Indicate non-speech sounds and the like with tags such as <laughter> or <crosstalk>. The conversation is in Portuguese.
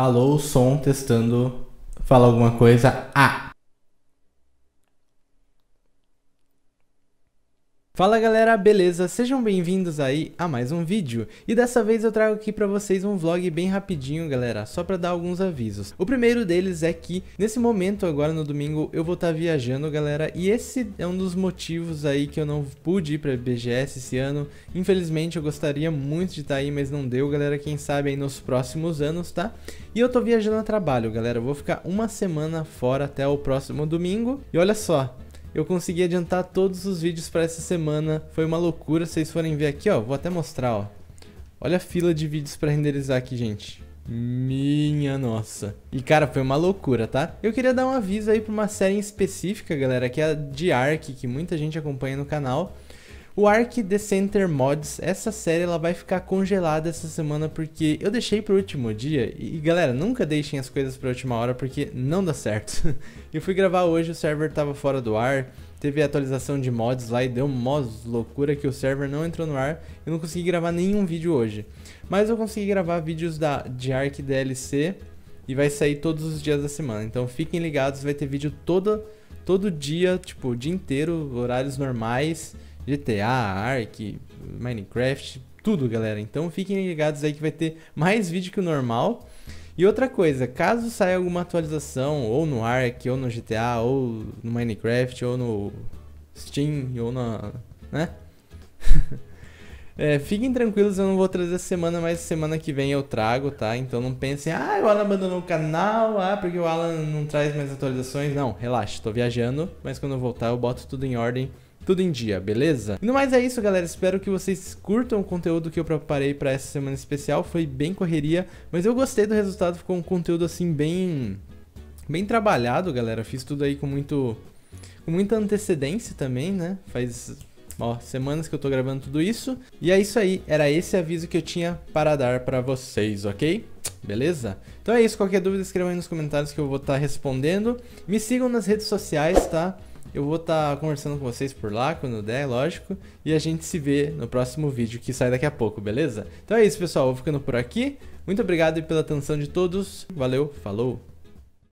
Alô, som testando. Fala alguma coisa. Ah! Fala galera, beleza? Sejam bem-vindos aí a mais um vídeo. E dessa vez eu trago aqui para vocês um vlog bem rapidinho, galera, só para dar alguns avisos. O primeiro deles é que nesse momento agora no domingo eu vou estar tá viajando, galera, e esse é um dos motivos aí que eu não pude ir pra BGS esse ano. Infelizmente eu gostaria muito de estar tá aí, mas não deu, galera, quem sabe aí nos próximos anos, tá? E eu tô viajando a trabalho, galera. Eu vou ficar uma semana fora até o próximo domingo. E olha só, eu consegui adiantar todos os vídeos para essa semana. Foi uma loucura, vocês forem ver aqui, ó, vou até mostrar, ó. Olha a fila de vídeos para renderizar aqui, gente. Minha nossa. E cara, foi uma loucura, tá? Eu queria dar um aviso aí para uma série específica, galera, que é a de Ark, que muita gente acompanha no canal. O Ark The Center Mods, essa série ela vai ficar congelada essa semana porque eu deixei pro último dia e galera, nunca deixem as coisas pra última hora porque não dá certo. <laughs> eu fui gravar hoje, o server tava fora do ar, teve atualização de mods lá e deu mó loucura que o server não entrou no ar, eu não consegui gravar nenhum vídeo hoje. Mas eu consegui gravar vídeos da, de Ark DLC e vai sair todos os dias da semana, então fiquem ligados, vai ter vídeo toda, todo dia, tipo o dia inteiro, horários normais GTA, Ark, Minecraft, tudo, galera. Então fiquem ligados aí que vai ter mais vídeo que o normal. E outra coisa, caso saia alguma atualização, ou no Ark, ou no GTA, ou no Minecraft, ou no Steam, ou na... né? <laughs> é, fiquem tranquilos, eu não vou trazer semana, mas semana que vem eu trago, tá? Então não pensem, ah, o Alan abandonou o canal, ah, porque o Alan não traz mais atualizações. Não, relaxa, tô viajando, mas quando eu voltar eu boto tudo em ordem tudo em dia, beleza? E no mais é isso, galera. Espero que vocês curtam o conteúdo que eu preparei para essa semana especial. Foi bem correria, mas eu gostei do resultado. Ficou um conteúdo assim bem bem trabalhado, galera. Fiz tudo aí com muito com muita antecedência também, né? Faz ó, semanas que eu tô gravando tudo isso. E é isso aí, era esse aviso que eu tinha para dar para vocês, OK? Beleza? Então é isso, qualquer dúvida escreva aí nos comentários que eu vou estar tá respondendo. Me sigam nas redes sociais, tá? Eu vou estar tá conversando com vocês por lá quando der, lógico. E a gente se vê no próximo vídeo que sai daqui a pouco, beleza? Então é isso, pessoal. Vou ficando por aqui. Muito obrigado pela atenção de todos. Valeu, falou!